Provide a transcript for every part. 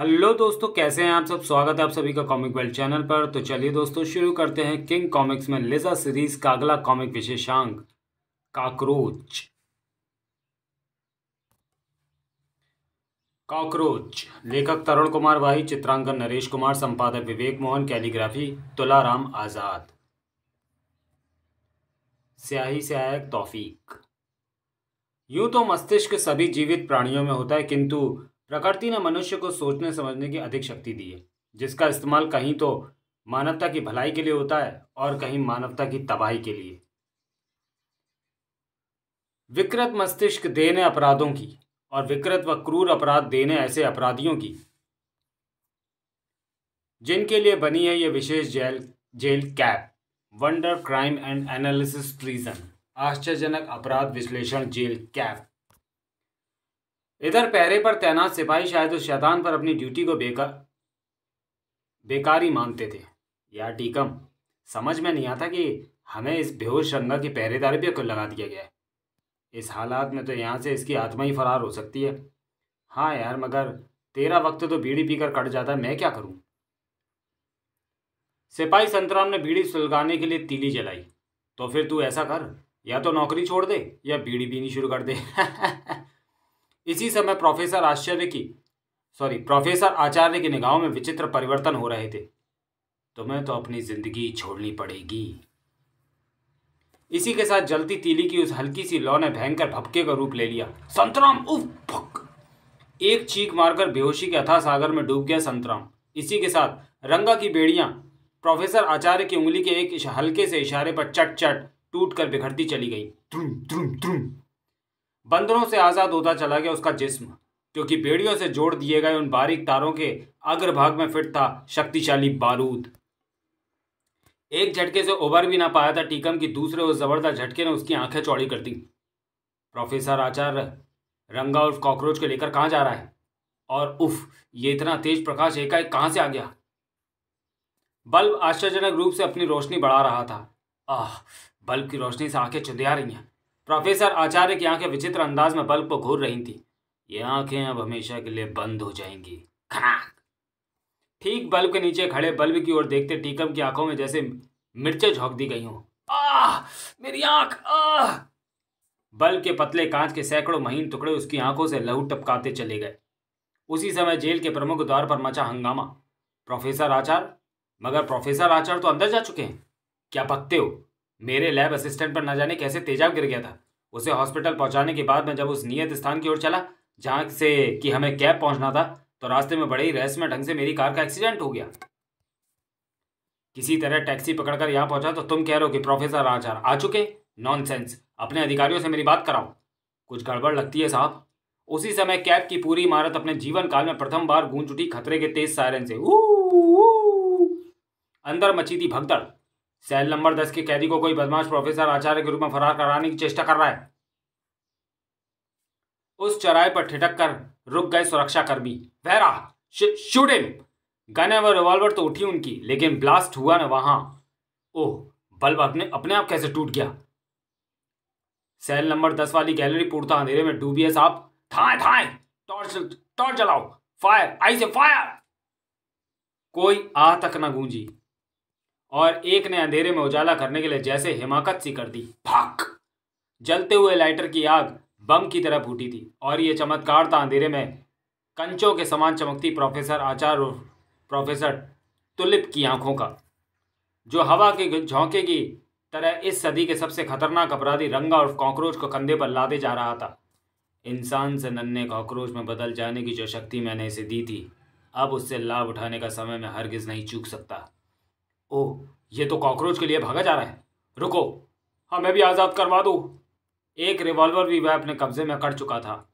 Hello दोस्तों कैसे हैं आप सब स्वागत है आप सभी का कॉमिक वर्ल्ड चैनल पर तो चलिए दोस्तों शुरू करते हैं किंग कॉमिक्स में लेजा सीरीज का अगला कॉमिक विशेषांक काक्रोच काक्रोच लेखक तरुण कुमार वाही चित्रांकन नरेश कुमार संपादक विवेक मोहन कैलीग्राफी तुलाराम आज़ाद स्याही सहायक तौफीक यूं तो मस्तिष्क सभी जीवित प्राणियों में होता है किंतु प्रकृति ने मनुष्य को सोचने समझने की अधिक शक्ति दी है जिसका इस्तेमाल कहीं तो मानवता की भलाई के लिए होता है और कहीं मानवता की तबाही के लिए विकृत मस्तिष्क देने अपराधों की और विकृत व क्रूर अपराध देने ऐसे अपराधियों की जिनके लिए बनी है ये विशेष jail jail cap wonder crime and analysis ट्रीजन आश्चर्यजनक अपराध विश्लेषण जेल कैप इधर पहरे पर तैनात सिपाही शायद उस शैतान पर अपनी ड्यूटी को बेकार बेकारी मानते थे यार टीकम समझ में नहीं आता कि हमें इस बेहोश रंगा की पहरेदारी पर लगा दिया गया है इस हालात में तो यहाँ से इसकी आत्मा ही फरार हो सकती है हाँ यार मगर तेरा वक्त तो बीड़ी पीकर कट जाता है मैं क्या करूँ सिपाही संतराम ने बीड़ी सुलगाने के लिए तीली जलाई तो फिर तू ऐसा कर या तो नौकरी छोड़ दे या बीड़ी पीनी शुरू कर दे इसी समय प्रोफेसर आश्चर्य की सॉरी प्रोफेसर आचार्य की निगाहों में विचित्र परिवर्तन हो रहे थे तुम्हें तो अपनी जिंदगी छोड़नी पड़ेगी इसी के साथ जलती तीली की उस हल्की सी लौ ने भयंकर भपके का रूप ले लिया संतराम उफ एक चीख मारकर बेहोशी के अथा सागर में डूब गया संतराम इसी के साथ रंगा की बेड़ियां प्रोफेसर आचार्य की उंगली के एक हल्के से इशारे पर चट चट टूट कर बिखरती चली गई त्रुम त्रुम त्रुम बंदरों से आज़ाद होता चला गया उसका जिस्म क्योंकि बेड़ियों से जोड़ दिए गए उन बारीक तारों के अग्रभाग में फिट था शक्तिशाली बारूद एक झटके से उबर भी ना पाया था टीकम की दूसरे उस जबरदस्त झटके ने उसकी आंखें चौड़ी कर दी प्रोफेसर आचार्य रंगा उर्फ कॉकरोच को लेकर कहाँ जा रहा है और उफ ये इतना तेज प्रकाश एकाएक कहाँ से आ गया बल्ब आश्चर्यजनक रूप से अपनी रोशनी बढ़ा रहा था आह बल्ब की रोशनी से आंखें चुंधिया रही हैं प्रोफेसर आचार्य की आंखें विचित्र अंदाज में बल्ब को घूर रही थी ये आंखें अब हमेशा के लिए बंद हो जाएंगी खनाक ठीक बल्ब के नीचे खड़े बल्ब की ओर देखते टीकम की आंखों में जैसे मिर्चें झोंक दी गई हों आह मेरी आंख आह बल्ब के पतले कांच के सैकड़ों महीन टुकड़े उसकी आंखों से लहू टपकाते चले गए उसी समय जेल के प्रमुख द्वार पर मचा हंगामा प्रोफेसर आचार्य मगर प्रोफेसर आचार्य तो अंदर जा चुके हैं क्या पकते हो मेरे लैब असिस्टेंट पर न जाने कैसे तेजाब गिर गया था उसे हॉस्पिटल पहुंचाने के बाद मैं जब उस नियत स्थान की ओर चला जहां से कि हमें कैब पहुंचना था तो रास्ते में बड़े ही रहस्यमय ढंग से मेरी कार का एक्सीडेंट हो गया किसी तरह टैक्सी पकड़कर यहां पहुंचा तो तुम कह रहे हो कि प्रोफेसर आचार आ चुके नॉन अपने अधिकारियों से मेरी बात कराओ कुछ गड़बड़ लगती है साहब उसी समय कैब की पूरी इमारत अपने जीवन काल में प्रथम बार गूंज उठी खतरे के तेज सायरन से अंदर मची थी भगदड़ सेल नंबर दस के कैदी को कोई बदमाश प्रोफेसर आचार्य के रूप में फरार कराने की चेष्टा कर रहा है उस चौराहे पर ठिटक कर रुक गए सुरक्षा कर्मी वहरा शूट हिम गन एवं रिवॉल्वर तो उठी उनकी लेकिन ब्लास्ट हुआ ना वहां ओह बल्ब अपने अपने आप कैसे टूट गया सेल नंबर दस वाली गैलरी पूर्ता अंधेरे में डूबी है साहब थाए थाए टॉर्च टॉर्च जलाओ फायर आई से फायर कोई आ तक ना गूंजी और एक ने अंधेरे में उजाला करने के लिए जैसे हिमाकत सी कर दी भाक जलते हुए लाइटर की आग बम की तरह फूटी थी और ये चमत्कार था अंधेरे में कंचों के समान चमकती प्रोफेसर आचार्य प्रोफेसर तुलिप की आंखों का जो हवा के झोंके की तरह इस सदी के सबसे खतरनाक अपराधी रंगा और कॉकरोच को कंधे पर लादे जा रहा था इंसान से नन्हे कॉकरोच में बदल जाने की जो शक्ति मैंने इसे दी थी अब उससे लाभ उठाने का समय मैं हरगिज़ नहीं चूक सकता ओह ये तो कॉकरोच के लिए भागा जा रहा है रुको हमें हाँ, भी आज़ाद करवा दो एक रिवॉल्वर भी वह अपने कब्जे में कर चुका था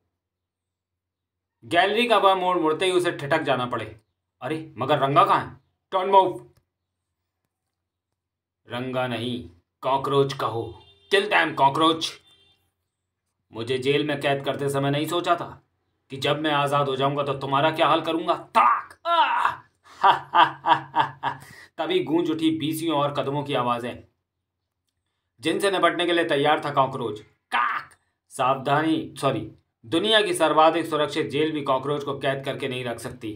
गैलरी का वह मोड़ मुड़ते ही उसे ठिटक जाना पड़े अरे मगर रंगा कहाँ है टर्न मूव रंगा नहीं कॉकरोच कहो किल टाइम कॉकरोच मुझे जेल में कैद करते समय नहीं सोचा था कि जब मैं आज़ाद हो जाऊंगा तो तुम्हारा क्या हाल करूंगा ताक आ! हा, हा, हा, हा, हा। तभी गूंज उठी बीसियों और कदमों की आवाज़ें जिनसे निपटने के लिए तैयार था कॉकरोच काक सावधानी सॉरी दुनिया की सर्वाधिक सुरक्षित जेल भी कॉकरोच को कैद करके नहीं रख सकती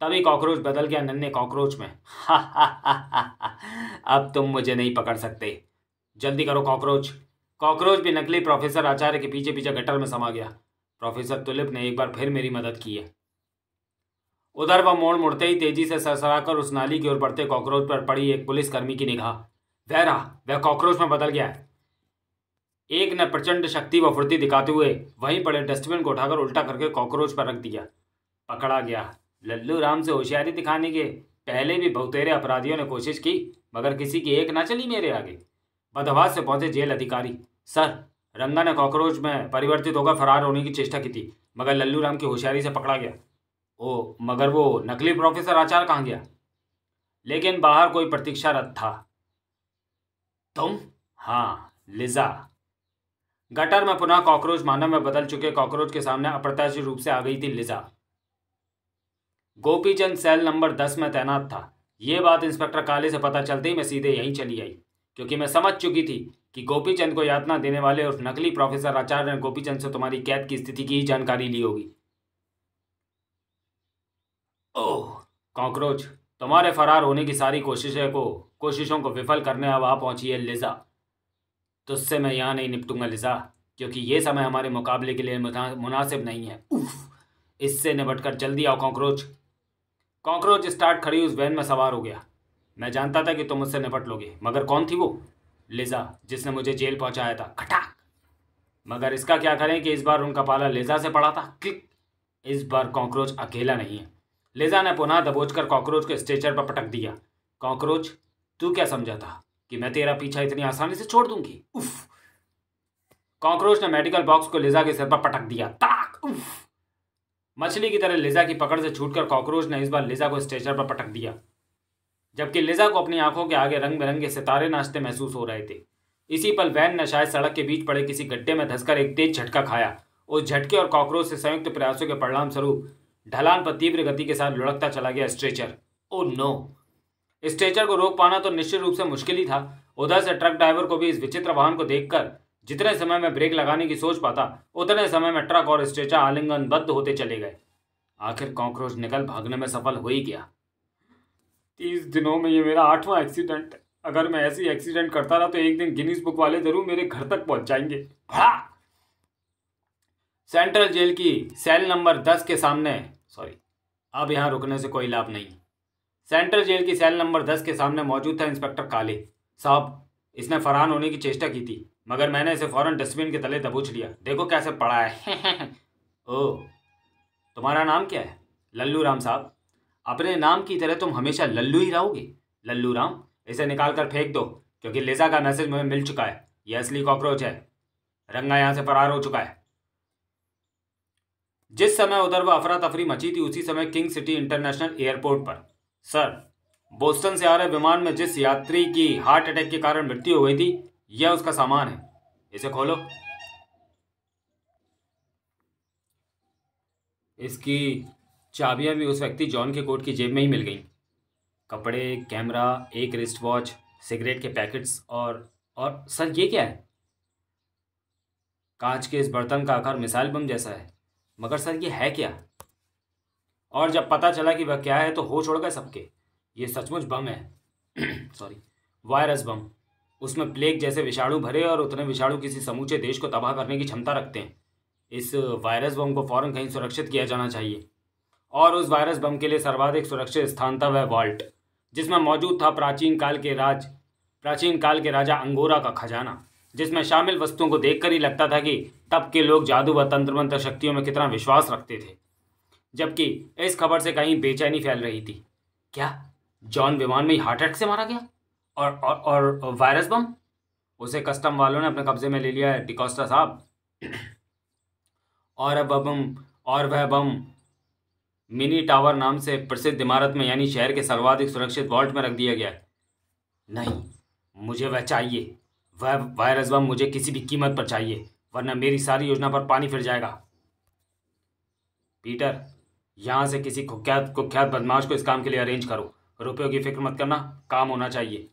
तभी कॉकरोच बदल गया नन्हे कॉकरोच में हा हा हा अब तुम मुझे नहीं पकड़ सकते जल्दी करो कॉकरोच कॉकरोच भी नकली प्रोफेसर आचार्य के पीछे पीछे गटर में समा गया प्रोफेसर तुलिप ने एक बार फिर मेरी मदद की है उधर वह मोड़ मुड़ते ही तेजी से सरसराकर उस नाली की ओर बढ़ते कॉकरोच पर पड़ी एक पुलिसकर्मी की निगाह वह रहा वह कॉकरोच में बदल गया एक ने प्रचंड शक्ति व फुर्ती दिखाते हुए वहीं पड़े डस्टबिन को उठाकर उल्टा करके कॉकरोच पर रख दिया पकड़ा गया लल्लू राम से होशियारी दिखाने के पहले भी बहुतेरे अपराधियों ने कोशिश की मगर किसी की एक ना चली मेरे आगे बदहवास से पहुंचे जेल अधिकारी सर रंगा ने कॉकरोच में परिवर्तित होकर फरार होने की चेष्टा की थी मगर लल्लू राम की होशियारी से पकड़ा गया ओ मगर वो नकली प्रोफेसर आचार कहाँ गया लेकिन बाहर कोई प्रतीक्षारत था तुम हाँ लिजा गटर में पुनः कॉकरोच मानव में बदल चुके कॉकरोच के सामने अप्रत्याशित रूप से आ गई थी लिजा गोपीचंद सेल नंबर दस में तैनात था ये बात इंस्पेक्टर काले से पता चलते ही मैं सीधे यहीं चली आई क्योंकि मैं समझ चुकी थी कि गोपीचंद को यातना देने वाले उस नकली प्रोफेसर आचार्य ने गोपीचंद से तुम्हारी कैद की स्थिति की ही जानकारी ली होगी ओह कॉकरोच तुम्हारे फरार होने की सारी कोशिशें को कोशिशों को विफल करने अब आ पहुंची है लिजा तुझसे मैं यहाँ नहीं निपटूंगा लिजा क्योंकि ये समय हमारे मुकाबले के लिए मुनासिब नहीं है इससे निपट कर जल्दी आओ कॉकरोच कॉकरोच स्टार्ट खड़ी उस वैन में सवार हो गया मैं जानता था कि तुम उससे निपट लोगे मगर कौन थी वो लिजा जिसने मुझे जेल पहुंचाया था खटाक मगर इसका क्या करें कि इस बार उनका पाला लिजा से पड़ा था क्लिक इस बार कॉकरोच अकेला नहीं है लेजा ने पुनः दबोचकर कॉकरोच के स्टेचर पर पटक दिया कॉकरोच तू क्या समझा था कि मैं तेरा पीछा इतनी आसानी से छोड़ दूंगी उफ कॉकरोच ने मेडिकल बॉक्स को लेजा के सिर पर पटक दिया ताक उफ मछली की तरह लेजा की पकड़ से छूटकर कॉकरोच ने इस बार लेजा को स्ट्रेचर पर पटक दिया जबकि लेजा को अपनी आंखों के आगे रंग बिरंगे सितारे नाचते महसूस हो रहे थे इसी पल वैन ने शायद सड़क के बीच पड़े किसी गड्ढे में धंसकर एक तेज झटका खाया उस झटके और कॉकरोच से संयुक्त प्रयासों के परिणाम स्वरूप ढलान पर तीव्र गति के साथ लुढ़कता चला गया स्ट्रेचर ओ नो स्ट्रेचर को रोक पाना तो निश्चित रूप से मुश्किल ही था उधर से ट्रक ड्राइवर को भी इस विचित्र वाहन को देखकर जितने समय में ब्रेक लगाने की सोच पाता उतने समय में ट्रक और स्ट्रेचर आलिंगनबद्ध होते चले गए आखिर कॉकरोच निकल भागने में सफल हो ही गया तीस दिनों में ये मेरा आठवां एक्सीडेंट अगर मैं ऐसे एक्सीडेंट करता रहा तो एक दिन गिनीज बुक वाले जरूर मेरे घर तक पहुंच जाएंगे सेंट्रल जेल की सेल नंबर दस के सामने सॉरी अब यहाँ रुकने से कोई लाभ नहीं सेंट्रल जेल की सेल नंबर दस के सामने मौजूद था इंस्पेक्टर काले साहब इसने फरहान होने की चेष्टा की थी मगर मैंने इसे फ़ौरन डस्टबिन के तले दबोच लिया देखो कैसे पड़ा है ओ तुम्हारा नाम क्या है लल्लू राम साहब अपने नाम की तरह तुम हमेशा लल्लू ही रहोगे लल्लू राम इसे निकाल कर फेंक दो क्योंकि लेजा का मैसेज मुझे मिल चुका है यह असली कॉकरोच है रंगा यहाँ से फरार हो चुका है जिस समय उधर वह अफरा तफरी मची थी उसी समय किंग सिटी इंटरनेशनल एयरपोर्ट पर सर बोस्टन से आ रहे विमान में जिस यात्री की हार्ट अटैक के कारण मृत्यु हो गई थी यह उसका सामान है इसे खोलो इसकी चाबियां भी उस व्यक्ति जॉन के कोट की जेब में ही मिल गईं कपड़े कैमरा एक रिस्ट वॉच सिगरेट के पैकेट्स और और सर ये क्या है कांच के इस बर्तन का आकार मिसाइल बम जैसा है मगर सर ये है क्या और जब पता चला कि वह क्या है तो हो छोड़ गए सबके ये सचमुच बम है सॉरी वायरस बम उसमें प्लेग जैसे विषाणु भरे और उतने विषाणु किसी समूचे देश को तबाह करने की क्षमता रखते हैं इस वायरस बम को फ़ौरन कहीं सुरक्षित किया जाना चाहिए और उस वायरस बम के लिए सर्वाधिक सुरक्षित स्थान था वह वॉल्ट जिसमें मौजूद था प्राचीन काल के राज प्राचीन काल के राजा अंगोरा का खजाना जिसमें शामिल वस्तुओं को देखकर ही लगता था कि तब के लोग जादू व तंत्र मंत्र शक्तियों में कितना विश्वास रखते थे जबकि इस खबर से कहीं बेचैनी फैल रही थी क्या जॉन विमान में हार्ट अटैक से मारा गया और और, और, वायरस बम उसे कस्टम वालों ने अपने कब्जे में ले लिया है डिकॉस्टा साहब और अब बम और वह बम मिनी टावर नाम से प्रसिद्ध इमारत में यानी शहर के सर्वाधिक सुरक्षित वॉल्ट में रख दिया गया नहीं मुझे वह चाहिए वह वायरस बम मुझे किसी भी कीमत पर चाहिए वरना मेरी सारी योजना पर पानी फिर जाएगा पीटर यहाँ से किसी कुख्यात कुख्यात बदमाश को इस काम के लिए अरेंज करो रुपयों की फिक्र मत करना काम होना चाहिए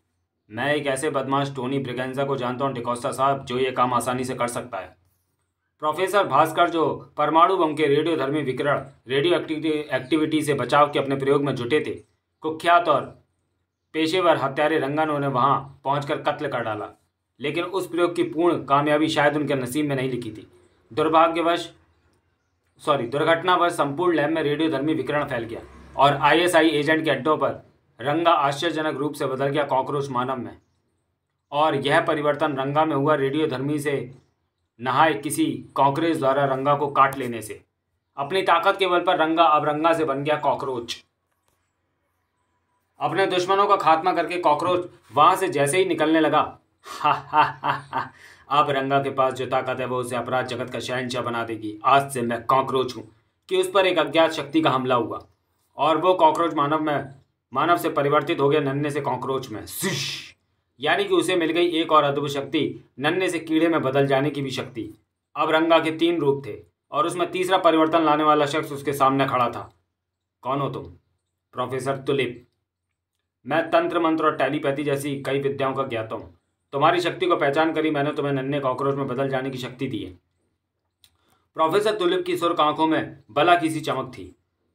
मैं एक ऐसे बदमाश टोनी ब्रिगेंजा को जानता हूँ डिकोस्टा साहब जो ये काम आसानी से कर सकता है प्रोफेसर भास्कर जो परमाणु बम के रेडियोधर्मी विकरण रेडियो एक्टिविटी एक्टिविटी से बचाव के अपने प्रयोग में जुटे थे कुख्यात और पेशेवर हत्यारे रंगन उन्हें वहाँ पहुँच कत्ल कर डाला लेकिन उस प्रयोग की पूर्ण कामयाबी शायद उनके नसीब में नहीं लिखी थी दुर्भाग्यवश सॉरी दुर्घटनावश संपूर्ण लैब में रेडियोधर्मी विकिरण फैल गया और आईएसआई एजेंट के अड्डों पर रंगा आश्चर्यजनक रूप से बदल गया कॉकरोच मानव में और यह परिवर्तन रंगा में हुआ रेडियोधर्मी से नहाए किसी कॉकरोच द्वारा रंगा को काट लेने से अपनी ताकत के बल पर रंगा अब रंगा से बन गया कॉकरोच अपने दुश्मनों का खात्मा करके कॉकरोच वहां से जैसे ही निकलने लगा अब रंगा के पास जो ताकत है वो उसे अपराध जगत का शहनशाह बना देगी आज से मैं कॉकरोच हूँ कि उस पर एक अज्ञात शक्ति का हमला हुआ और वो कॉकरोच मानव में मानव से परिवर्तित हो गया नन्हे से कॉकरोच में सिश यानी कि उसे मिल गई एक और अद्भुत शक्ति नन्हे से कीड़े में बदल जाने की भी शक्ति अब रंगा के तीन रूप थे और उसमें तीसरा परिवर्तन लाने वाला शख्स उसके सामने खड़ा था कौन हो तुम प्रोफेसर तुलिप मैं तंत्र मंत्र और टेलीपैथी जैसी कई विद्याओं का ज्ञाता हूँ तुम्हारी शक्ति को पहचान करी मैंने तुम्हें नन्हे कॉकरोच में बदल जाने की शक्ति दी है प्रोफेसर तुलिप की सुर्ख आंखों में भला किसी चमक थी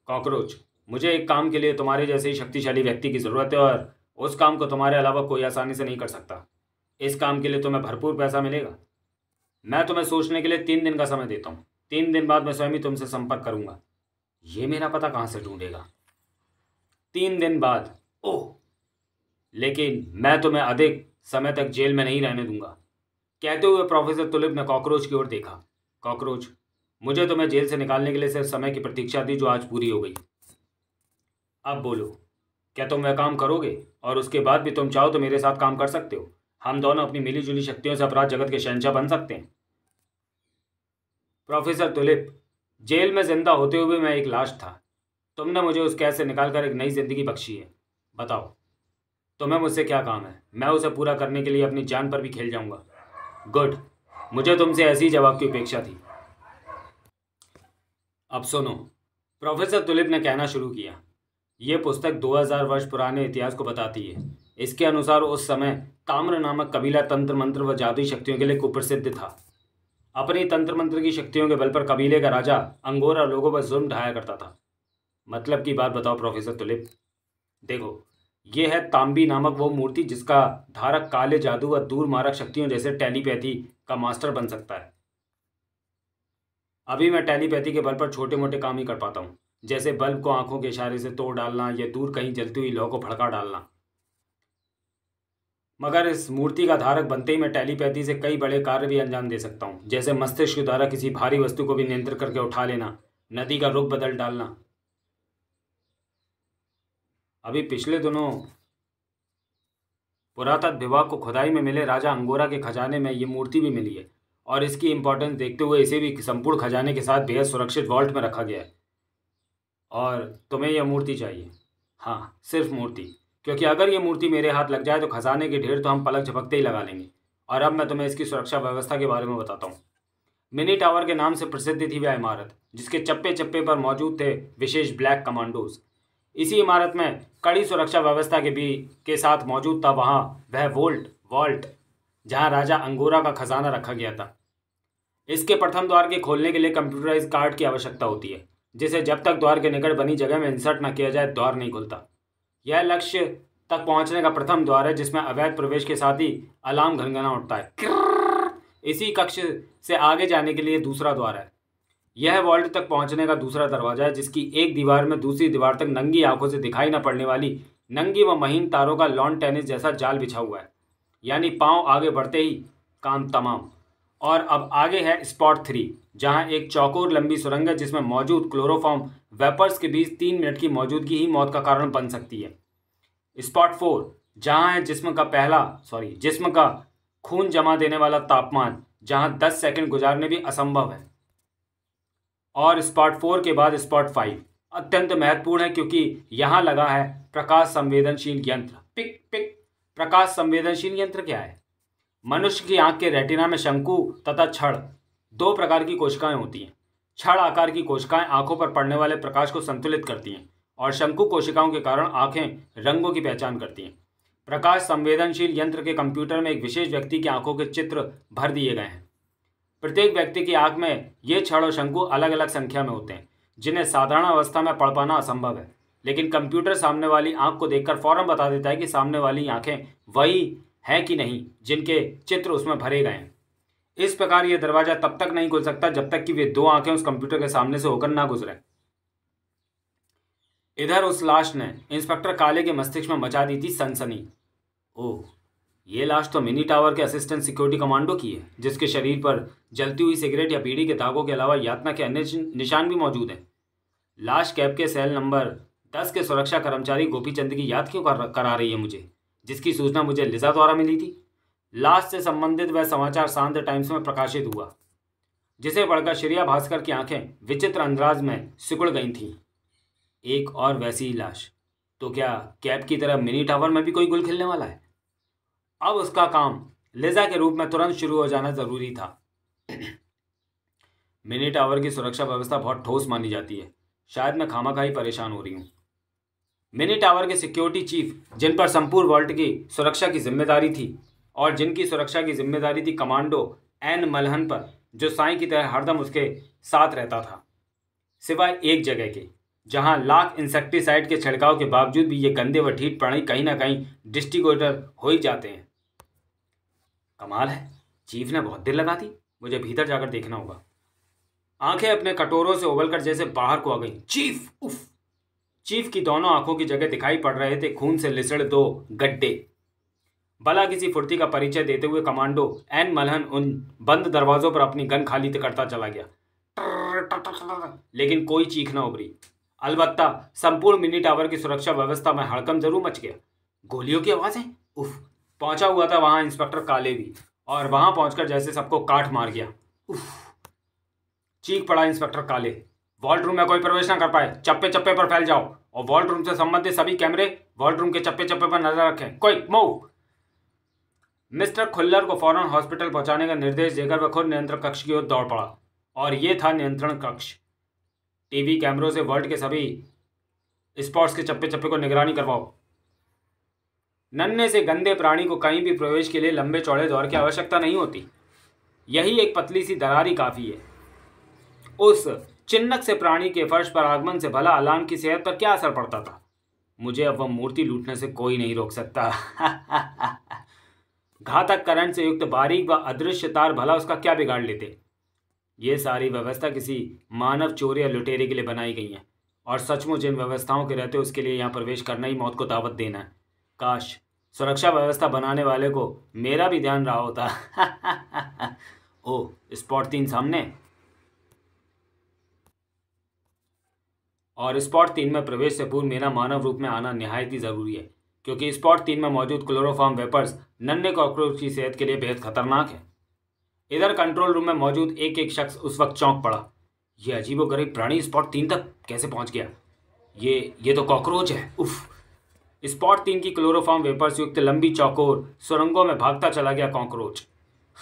कॉकरोच मुझे एक काम के लिए तुम्हारे जैसे ही शक्तिशाली व्यक्ति की ज़रूरत है और उस काम को तुम्हारे अलावा कोई आसानी से नहीं कर सकता इस काम के लिए तुम्हें भरपूर पैसा मिलेगा मैं तुम्हें सोचने के लिए तीन दिन का समय देता हूँ तीन दिन बाद मैं स्वयं ही तुमसे संपर्क करूंगा ये मेरा पता कहाँ से ढूंढेगा तीन दिन बाद ओह लेकिन मैं तुम्हें अधिक समय तक जेल में नहीं रहने दूंगा कहते हुए प्रोफेसर तुलिप ने कॉकरोच की ओर देखा कॉकरोच मुझे तुम्हें तो जेल से निकालने के लिए सिर्फ समय की प्रतीक्षा दी जो आज पूरी हो गई अब बोलो क्या तुम वह काम करोगे और उसके बाद भी तुम चाहो तो मेरे साथ काम कर सकते हो हम दोनों अपनी मिली जुली शक्तियों से अपराध जगत के शहशाह बन सकते हैं प्रोफेसर तुलिप जेल में जिंदा होते हुए मैं एक लाश था तुमने मुझे उस कैद से निकालकर एक नई जिंदगी बख्शी है बताओ तो मैं मुझसे क्या काम है मैं उसे पूरा करने के लिए अपनी जान पर भी खेल जाऊंगा गुड मुझे तुमसे ऐसी जवाब की अपेक्षा थी अब सुनो प्रोफेसर तुलिप ने कहना शुरू किया ये पुस्तक 2000 वर्ष पुराने इतिहास को बताती है इसके अनुसार उस समय ताम्र नामक कबीला तंत्र मंत्र व जादुई शक्तियों के लिए कुप्रसिद्ध था अपनी तंत्र मंत्र की शक्तियों के बल पर कबीले का राजा अंगोरा लोगों पर जुर्म ढाया करता था मतलब की बात बताओ प्रोफेसर तुलिप देखो ये है तांबी नामक वो मूर्ति जिसका धारक काले जादू व दूर मारक शक्तियों जैसे टेलीपैथी का मास्टर बन सकता है अभी मैं टेलीपैथी के बल पर छोटे मोटे काम ही कर पाता हूँ जैसे बल्ब को आंखों के इशारे से तोड़ डालना या दूर कहीं जलती हुई लौ को भड़का डालना मगर इस मूर्ति का धारक बनते ही मैं टेलीपैथी से कई बड़े कार्य भी अंजाम दे सकता हूँ जैसे मस्तिष्क द्वारा किसी भारी वस्तु को भी नियंत्रित करके उठा लेना नदी का रुख बदल डालना अभी पिछले दिनों पुरातत्व विभाग को खुदाई में मिले राजा अंगोरा के खजाने में ये मूर्ति भी मिली है और इसकी इम्पोर्टेंस देखते हुए इसे भी संपूर्ण खजाने के साथ बेहद सुरक्षित वॉल्ट में रखा गया है और तुम्हें यह मूर्ति चाहिए हाँ सिर्फ मूर्ति क्योंकि अगर ये मूर्ति मेरे हाथ लग जाए तो खजाने के ढेर तो हम पलक झपकते ही लगा लेंगे और अब मैं तुम्हें इसकी सुरक्षा व्यवस्था के बारे में बताता हूँ मिनी टावर के नाम से प्रसिद्ध थी वह इमारत जिसके चप्पे चप्पे पर मौजूद थे विशेष ब्लैक कमांडोज इसी इमारत में कड़ी सुरक्षा व्यवस्था के भी के साथ मौजूद था वहाँ वह वोल्ट वॉल्ट जहाँ राजा अंगोरा का खजाना रखा गया था इसके प्रथम द्वार के खोलने के लिए कंप्यूटराइज कार्ड की आवश्यकता होती है जिसे जब तक द्वार के निकट बनी जगह में इंसर्ट न किया जाए द्वार नहीं खुलता यह लक्ष्य तक पहुंचने का प्रथम द्वार है जिसमें अवैध प्रवेश के साथ ही अलार्म घनघना उठता है इसी कक्ष से आगे जाने के लिए दूसरा द्वार है यह वर्ल्ड तक पहुंचने का दूसरा दरवाजा है जिसकी एक दीवार में दूसरी दीवार तक नंगी आंखों से दिखाई न पड़ने वाली नंगी व महीन तारों का लॉन टेनिस जैसा जाल बिछा हुआ है यानी पांव आगे बढ़ते ही काम तमाम और अब आगे है स्पॉट थ्री जहां एक चौकोर लंबी सुरंग है जिसमें मौजूद क्लोरोफॉर्म वेपर्स के बीच तीन मिनट की मौजूदगी ही मौत का कारण बन सकती है स्पॉट फोर जहाँ है जिसम का पहला सॉरी जिसम का खून जमा देने वाला तापमान जहाँ दस सेकंड गुजारने भी असंभव है और स्पॉट फोर के बाद स्पॉट फाइव अत्यंत महत्वपूर्ण है क्योंकि यहाँ लगा है प्रकाश संवेदनशील यंत्र पिक पिक प्रकाश संवेदनशील यंत्र क्या है मनुष्य की आंख के रेटिना में शंकु तथा छड़ दो प्रकार की कोशिकाएं होती हैं छड़ आकार की कोशिकाएं आंखों पर पड़ने वाले प्रकाश को संतुलित करती हैं और शंकु कोशिकाओं के कारण आंखें रंगों की पहचान करती हैं प्रकाश संवेदनशील यंत्र के कंप्यूटर में एक विशेष व्यक्ति की आंखों के चित्र भर दिए गए हैं प्रत्येक व्यक्ति की आंख में ये क्षण और शंकु अलग अलग संख्या में होते हैं जिन्हें साधारण अवस्था में पढ़ पाना असंभव है लेकिन कंप्यूटर सामने वाली आंख को देखकर फौरन बता देता है कि सामने वाली आंखें वही हैं कि नहीं जिनके चित्र उसमें भरे गए हैं इस प्रकार ये दरवाजा तब तक नहीं खुल सकता जब तक कि वे दो आंखें उस कंप्यूटर के सामने से होकर ना गुजरे इधर उस लाश ने इंस्पेक्टर काले के मस्तिष्क में मचा दी थी सनसनी ओह ये लाश तो मिनी टावर के असिस्टेंट सिक्योरिटी कमांडो की है जिसके शरीर पर जलती हुई सिगरेट या बीड़ी के दागों के अलावा यातना के अन्य निशान भी मौजूद हैं लाश कैब के सेल नंबर दस के सुरक्षा कर्मचारी गोपी चंद की याद क्यों करा रही है मुझे जिसकी सूचना मुझे लिजा द्वारा मिली थी लाश से संबंधित वह समाचार सांध टाइम्स में प्रकाशित हुआ जिसे पढ़कर श्रेया भास्कर की आंखें विचित्र अंदाज में सिकुड़ गई थीं एक और वैसी लाश तो क्या कैब की तरह मिनी टावर में भी कोई गुल खिलने वाला है अब उसका काम लेजा के रूप में तुरंत शुरू हो जाना जरूरी था मिनी टावर की सुरक्षा व्यवस्था बहुत ठोस मानी जाती है शायद मैं खामा ही परेशान हो रही हूँ मिनी टावर के सिक्योरिटी चीफ जिन पर संपूर्ण वर्ल्ड की सुरक्षा की जिम्मेदारी थी और जिनकी सुरक्षा की जिम्मेदारी थी कमांडो एन मलहन पर जो साई की तरह हरदम उसके साथ रहता था सिवाय एक जगह के जहां लाख इंसेक्टिसाइड के छिड़काव के बावजूद भी ये गंदे व ठीठ प्राणी कहीं ना कहीं डिस्ट्रीब्यूटर हो ही जाते हैं कमाल है चीफ ने बहुत देर लगा दी मुझे भीतर जाकर देखना होगा आंखें अपने कटोरों से उबलकर जैसे बाहर को आ गई चीफ उफ चीफ की दोनों आंखों की जगह दिखाई पड़ रहे थे खून से लिसड़ दो गड्ढे भला किसी फुर्ती का परिचय देते हुए कमांडो एन मलहन उन बंद दरवाजों पर अपनी गन खाली करता चला गया लेकिन कोई चीख ना उभरी अलबत्ता संपूर्ण मिनी टावर की सुरक्षा व्यवस्था में हड़कम जरूर मच गया गोलियों की आवाज़ें उफ पहुंचा हुआ था वहां इंस्पेक्टर काले भी और वहां पहुंचकर जैसे सबको काट मार गया चीख पड़ा इंस्पेक्टर काले वॉल्ट रूम में कोई प्रवेश ना कर पाए चप्पे चप्पे पर फैल जाओ और वॉल्ट रूम से संबंधित सभी कैमरे वॉल्ट रूम के चप्पे चप्पे पर नजर रखें कोई मो मिस्टर खुल्लर को फौरन हॉस्पिटल पहुंचाने का निर्देश देकर वह खुद नियंत्रण कक्ष की ओर दौड़ पड़ा और ये था नियंत्रण कक्ष टीवी कैमरों से वर्ल्ड के सभी स्पॉट्स के चप्पे चप्पे को निगरानी करवाओ नन्हे से गंदे प्राणी को कहीं भी प्रवेश के लिए लंबे चौड़े दौर की आवश्यकता नहीं होती यही एक पतली सी दरारी काफ़ी है उस चिन्नक से प्राणी के फर्श पर आगमन से भला अलाम की सेहत पर क्या असर पड़ता था मुझे अब वह मूर्ति लूटने से कोई नहीं रोक सकता घातक करंट से युक्त बारीक व अदृश्य तार भला उसका क्या बिगाड़ लेते ये सारी व्यवस्था किसी मानव चोर या लुटेरे के लिए बनाई गई है और सचमुच इन व्यवस्थाओं के रहते उसके लिए यहाँ प्रवेश करना ही मौत को दावत देना है काश सुरक्षा व्यवस्था बनाने वाले को मेरा भी ध्यान रहा होता ओ स्पॉट तीन सामने और स्पॉट तीन में प्रवेश से पूर्व मेरा मानव रूप में आना नहायत ही ज़रूरी है क्योंकि स्पॉट तीन में मौजूद क्लोरोफार्म वेपर्स नन्हे कॉकरोच की सेहत के लिए बेहद खतरनाक है इधर कंट्रोल रूम में मौजूद एक एक शख्स उस वक्त चौंक पड़ा यह अजीबो गरीब प्राणी स्पॉट तीन तक कैसे पहुंच गया ये ये तो कॉकरोच है उफ़ स्पॉट तीन की क्लोरोफॉर्म वेपर्स युक्त लंबी चौकोर सुरंगों में भागता चला गया कॉकरोच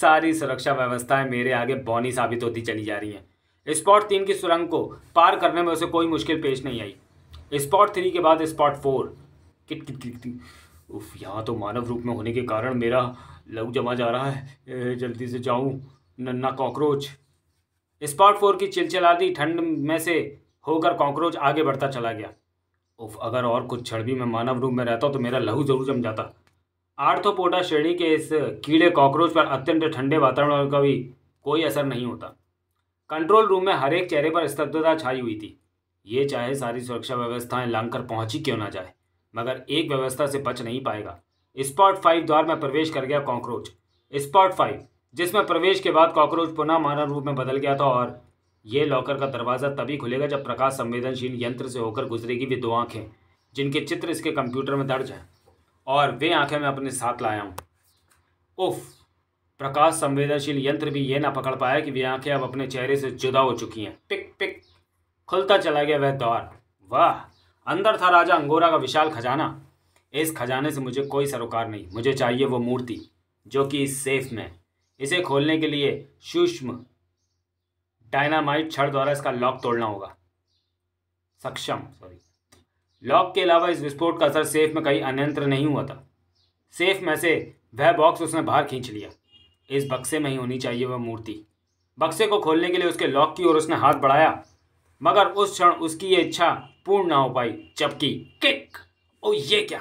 सारी सुरक्षा व्यवस्थाएं मेरे आगे बौनी साबित होती चली जा रही हैं स्पॉट तीन की सुरंग को पार करने में उसे कोई मुश्किल पेश नहीं आई स्पॉट थ्री के बाद स्पॉट फोर किट किट किट किट उफ यहाँ तो मानव रूप में होने के कारण मेरा लहू जमा जा रहा है जल्दी से जाऊँ नन्ना कॉकरोच स्पॉट फोर की चिलचिलाती ठंड में से होकर कॉकरोच आगे बढ़ता चला गया उफ अगर और कुछ क्षण भी मैं मानव रूप में रहता तो मेरा लहू जरूर जम जाता आर्थोपोडा तो श्रेणी के इस कीड़े कॉकरोच पर अत्यंत ठंडे वातावरण का भी कोई असर नहीं होता कंट्रोल रूम में हर एक चेहरे पर स्तब्धता छाई हुई थी ये चाहे सारी सुरक्षा व्यवस्थाएं लांघकर पहुंची क्यों ना जाए मगर एक व्यवस्था से बच नहीं पाएगा स्पॉट फाइव द्वार में प्रवेश कर गया कॉकरोच स्पॉट फाइव जिसमें प्रवेश के बाद कॉकरोच पुनः मानव रूप में बदल गया था और ये लॉकर का दरवाज़ा तभी खुलेगा जब प्रकाश संवेदनशील यंत्र से होकर गुजरेगी वे दो आँखें जिनके चित्र इसके कंप्यूटर में दर्ज हैं और वे आँखें मैं अपने साथ लाया हूँ उफ प्रकाश संवेदनशील यंत्र भी यह ना पकड़ पाया कि वे आँखें अब अपने चेहरे से जुदा हो चुकी हैं पिक पिक खुलता चला गया वह दौर वाह अंदर था राजा अंगोरा का विशाल खजाना इस खजाने से मुझे कोई सरोकार नहीं मुझे चाहिए वो मूर्ति जो कि इस सेफ में इसे खोलने के लिए सूक्ष्म डायनामाइट छड़ द्वारा इसका लॉक तोड़ना होगा सक्षम सॉरी लॉक के अलावा इस विस्फोट का असर सेफ में कहीं अन्यंत्र नहीं हुआ था सेफ में से वह बॉक्स उसने बाहर खींच लिया इस बक्से में ही होनी चाहिए वह मूर्ति बक्से को खोलने के लिए उसके लॉक की ओर उसने हाथ बढ़ाया मगर उस क्षण उसकी ये इच्छा पूर्ण ना हो पाई जबकि किक ओ ये क्या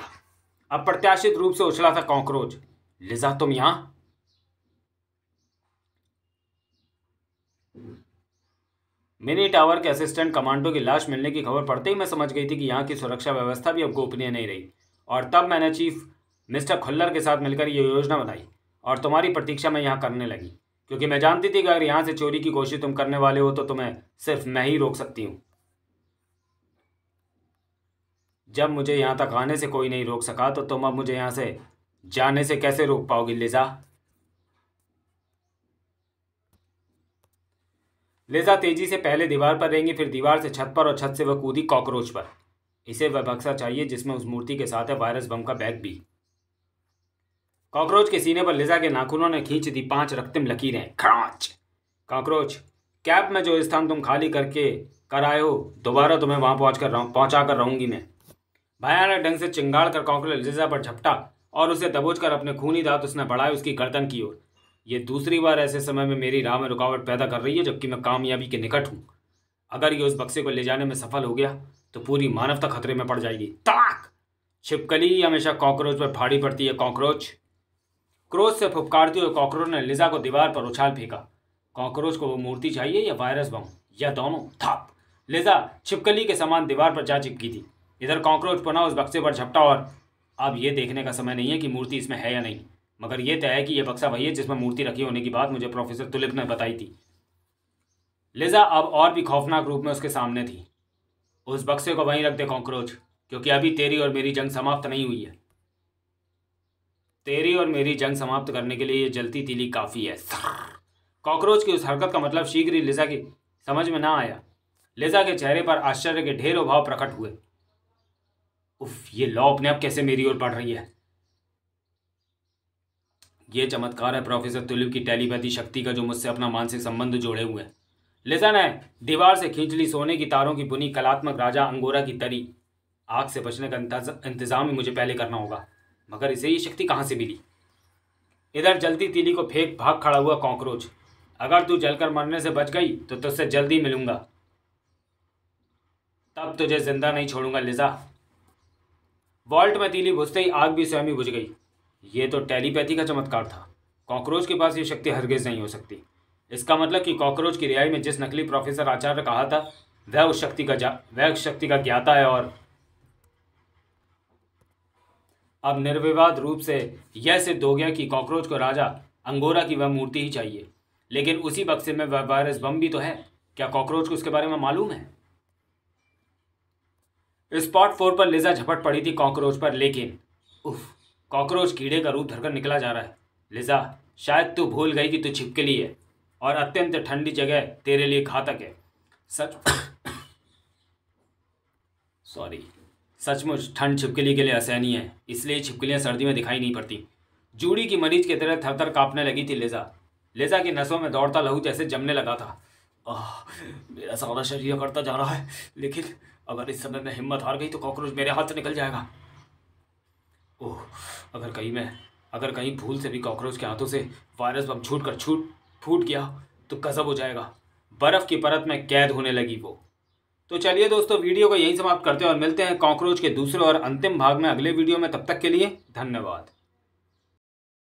अप्रत्याशित रूप से उछला था कॉकरोच लिजा तुम यहाँ मिनी टावर के असिस्टेंट कमांडो की लाश मिलने की खबर पड़ते ही मैं समझ गई थी कि यहाँ की सुरक्षा व्यवस्था भी अब गोपनीय नहीं रही और तब मैंने चीफ मिस्टर खुल्लर के साथ मिलकर ये योजना बनाई और तुम्हारी प्रतीक्षा मैं यहाँ करने लगी क्योंकि मैं जानती थी कि अगर यहाँ से चोरी की कोशिश तुम करने वाले हो तो तुम्हें सिर्फ मैं ही रोक सकती हूँ जब मुझे यहाँ तक आने से कोई नहीं रोक सका तो तुम अब मुझे यहाँ से जाने से कैसे रोक पाओगी लिजा लिजा तेजी से पहले दीवार पर रहेंगी फिर दीवार से छत पर और छत से वह कूदी कॉकरोच पर इसे वह बक्सा चाहिए जिसमें उस मूर्ति के साथ है वायरस बम का बैग भी कॉकरोच के सीने पर लिजा के नाखूनों ने खींच दी पांच रक्तिम लकीरें खराच कॉकरोच कैब में जो स्थान तुम खाली करके कर आए हो दोबारा तुम्हें वहां पहुंच कर पहुंचा कर रहूंगी मैं भयानक ढंग से चिंगाड़ कर कॉकरोच लिजा पर झपटा और उसे दबोच कर अपने खूनी दांत उसने बढ़ाए उसकी गर्दन की ओर ये दूसरी बार ऐसे समय में मेरी राह में रुकावट पैदा कर रही है जबकि मैं कामयाबी के निकट हूँ अगर ये उस बक्से को ले जाने में सफल हो गया तो पूरी मानवता खतरे में पड़ जाएगी तड़ाक छिपकली हमेशा कॉकरोच पर फाड़ी पड़ती है कॉकरोच क्रोध से फुपकारती हुए कॉकरोच ने लिजा को दीवार पर उछाल फेंका कॉकरोच को वो मूर्ति चाहिए या वायरस बम या दोनों थाप लिजा छिपकली के समान दीवार पर जा चिपकी थी इधर कॉकरोच पुनः उस बक्से पर झपटा और अब ये देखने का समय नहीं है कि मूर्ति इसमें है या नहीं मगर यह तय है कि यह बक्सा वही है जिसमें मूर्ति रखी होने की बात मुझे प्रोफेसर तुलिप ने बताई थी लिजा अब और भी खौफनाक रूप में उसके सामने थी उस बक्से को वहीं रख दे कॉकरोच क्योंकि अभी तेरी और मेरी जंग समाप्त नहीं हुई है तेरी और मेरी जंग समाप्त करने के लिए यह जलती तीली काफ़ी है कॉकरोच की उस हरकत का मतलब शीघ्र ही लिजा की समझ में ना आया लिजा के चेहरे पर आश्चर्य के ढेरों भाव प्रकट हुए उफ ये लॉ अपने आप कैसे मेरी ओर पड़ रही है ये चमत्कार है प्रोफेसर तुलिप की टेलीपैथी शक्ति का जो मुझसे अपना मानसिक संबंध जोड़े हुए हैं लेसन है दीवार से खींच ली सोने की तारों की बुनी कलात्मक राजा अंगोरा की तरी आग से बचने का इंतजाम ही मुझे पहले करना होगा मगर इसे ये शक्ति कहाँ से मिली इधर जल्दी तीली को फेंक भाग खड़ा हुआ कॉकरोच अगर तू जलकर मरने से बच गई तो तुझसे जल्दी मिलूंगा तब तुझे जिंदा नहीं छोड़ूंगा लिजा वॉल्ट में तीली घुसते ही आग भी स्वयं ही बुझ गई ये तो टेलीपैथी का चमत्कार था कॉकरोच के पास ये शक्ति हरगिज नहीं हो सकती इसका मतलब कि कॉकरोच की रिहाई में जिस नकली प्रोफेसर आचार्य कहा था वह उस शक्ति का जा वह उस शक्ति का ज्ञाता है और अब निर्विवाद रूप से यह सिद्ध हो गया कि कॉकरोच को राजा अंगोरा की वह मूर्ति ही चाहिए लेकिन उसी बक्से में वह वायरस बम भी तो है क्या कॉकरोच को उसके बारे में मालूम है स्पॉट फोर पर लिजा झपट पड़ी थी कॉकरोच पर लेकिन उफ़ कॉकरोच कीड़े का रूप धरकर निकला जा रहा है लिजा शायद तू भूल गई कि तू छिपकली है और अत्यंत ठंडी जगह तेरे लिए घातक है सच सॉरी सचमुच ठंड छिपकली के लिए असहनीय है इसलिए छिपकलियाँ सर्दी में दिखाई नहीं पड़ती जूड़ी की मरीज की तरह थरथर कांपने लगी थी लेजा लेजा की नसों में दौड़ता लहू जैसे जमने लगा था आह मेरा सारा शरीर करता जा रहा है लेकिन अगर इस समय मैं हिम्मत हार गई तो कॉकरोच मेरे हाथ से निकल जाएगा ओह अगर कहीं मैं अगर कहीं भूल से भी कॉकरोच के हाथों से वायरस बम छूट कर छूट फूट गया तो कसब हो जाएगा बर्फ़ की परत में कैद होने लगी वो तो चलिए दोस्तों वीडियो को यहीं समाप्त करते हैं और मिलते हैं कॉकरोच के दूसरे और अंतिम भाग में अगले वीडियो में तब तक के लिए धन्यवाद